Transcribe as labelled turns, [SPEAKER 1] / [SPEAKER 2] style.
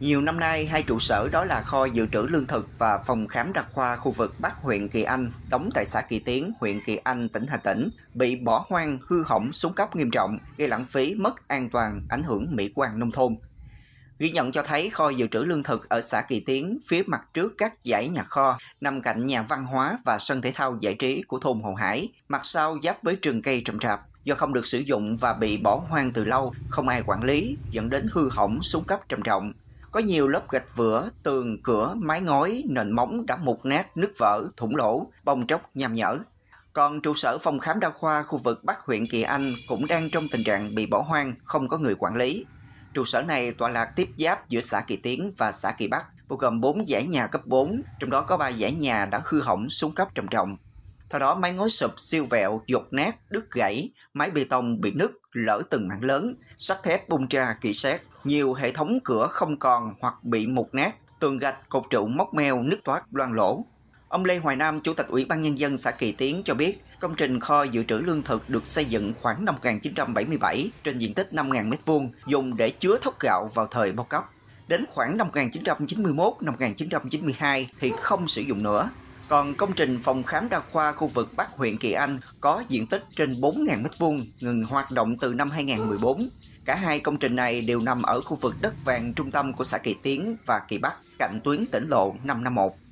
[SPEAKER 1] Nhiều năm nay, hai trụ sở đó là kho dự trữ lương thực và phòng khám đặc khoa khu vực Bắc huyện Kỳ Anh, đóng tại xã Kỳ Tiến, huyện Kỳ Anh, tỉnh Hà Tĩnh, bị bỏ hoang, hư hỏng, xuống cấp nghiêm trọng, gây lãng phí, mất an toàn, ảnh hưởng mỹ quan nông thôn. Ghi nhận cho thấy kho dự trữ lương thực ở xã Kỳ Tiến phía mặt trước các dãy nhà kho nằm cạnh nhà văn hóa và sân thể thao giải trí của thôn Hồ Hải, mặt sau giáp với rừng cây trầm trạp. Do không được sử dụng và bị bỏ hoang từ lâu, không ai quản lý, dẫn đến hư hỏng, xuống cấp trầm trọng, có nhiều lớp gạch vữa, tường, cửa, mái ngói, nền móng đã mục nát, nứt vỡ, thủng lỗ, bong tróc, nham nhở. Còn trụ sở phòng khám đa khoa khu vực Bắc huyện Kỳ Anh cũng đang trong tình trạng bị bỏ hoang, không có người quản lý. Trụ sở này tọa lạc tiếp giáp giữa xã Kỳ Tiến và xã Kỳ Bắc, bao gồm 4 dãy nhà cấp 4, trong đó có 3 dãy nhà đã hư hỏng xuống cấp trầm trọng. Theo đó, mái ngói sụp, siêu vẹo, dột nát, đứt gãy, mái bê tông bị nứt, lỡ từng mảng lớn, sắt thép bung ra kỳ xét nhiều hệ thống cửa không còn hoặc bị mục nát, tường gạch, cột trụ móc meo nứt toát loang lỗ. Ông Lê Hoài Nam, Chủ tịch Ủy ban Nhân dân xã Kỳ Tiến cho biết, công trình kho dự trữ lương thực được xây dựng khoảng năm 1977 trên diện tích 5.000m2, dùng để chứa thóc gạo vào thời bao cấp. Đến khoảng năm 1991-1992 thì không sử dụng nữa. Còn công trình phòng khám đa khoa khu vực Bắc huyện Kỳ Anh có diện tích trên 4.000m2, ngừng hoạt động từ năm 2014. Cả hai công trình này đều nằm ở khu vực đất vàng trung tâm của xã Kỳ Tiến và Kỳ Bắc, cạnh tuyến tỉnh lộ 551.